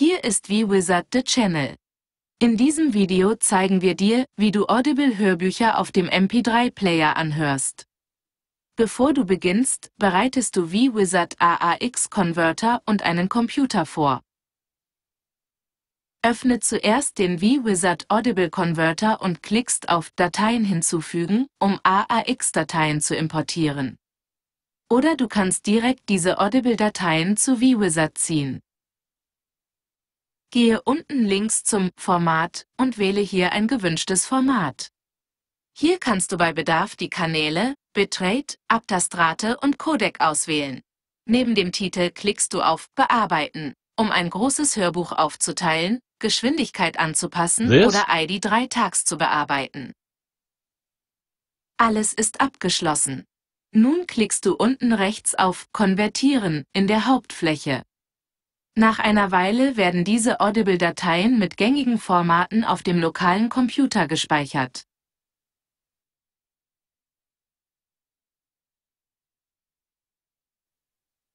Hier ist wie Wizard the Channel. In diesem Video zeigen wir dir, wie du Audible-Hörbücher auf dem MP3-Player anhörst. Bevor du beginnst, bereitest du wie Wizard AAX-Converter und einen Computer vor. Öffne zuerst den vWizard Audible Converter und klickst auf Dateien hinzufügen, um AAX-Dateien zu importieren. Oder du kannst direkt diese Audible-Dateien zu vWizard ziehen. Gehe unten links zum Format und wähle hier ein gewünschtes Format. Hier kannst du bei Bedarf die Kanäle, Bitrate, Abtastrate und Codec auswählen. Neben dem Titel klickst du auf Bearbeiten, um ein großes Hörbuch aufzuteilen, Geschwindigkeit anzupassen This? oder ID 3 Tags zu bearbeiten. Alles ist abgeschlossen. Nun klickst du unten rechts auf Konvertieren in der Hauptfläche. Nach einer Weile werden diese Audible-Dateien mit gängigen Formaten auf dem lokalen Computer gespeichert.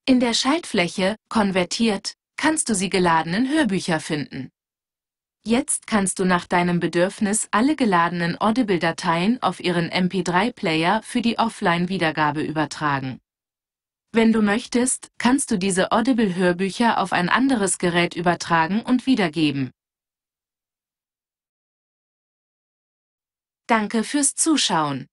In der Schaltfläche Konvertiert kannst du sie geladenen Hörbücher finden. Jetzt kannst du nach deinem Bedürfnis alle geladenen Audible-Dateien auf ihren MP3-Player für die Offline-Wiedergabe übertragen. Wenn du möchtest, kannst du diese Audible-Hörbücher auf ein anderes Gerät übertragen und wiedergeben. Danke fürs Zuschauen.